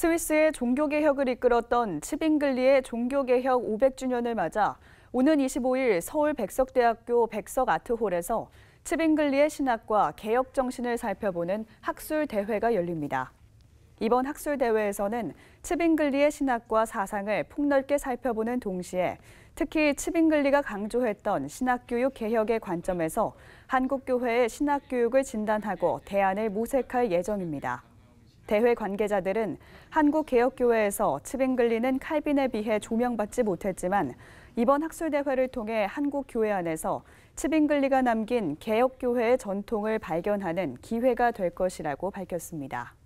스위스의 종교개혁을 이끌었던 치빙글리의 종교개혁 500주년을 맞아 오는 25일 서울 백석대학교 백석 아트홀에서 치빙글리의 신학과 개혁 정신을 살펴보는 학술 대회가 열립니다. 이번 학술 대회에서는 칩잉글리의 신학과 사상을 폭넓게 살펴보는 동시에 특히 칩잉글리가 강조했던 신학교육 개혁의 관점에서 한국교회의 신학교육을 진단하고 대안을 모색할 예정입니다. 대회 관계자들은 한국개혁교회에서 치빙글리는 칼빈에 비해 조명받지 못했지만 이번 학술대회를 통해 한국교회 안에서 치빙글리가 남긴 개혁교회의 전통을 발견하는 기회가 될 것이라고 밝혔습니다.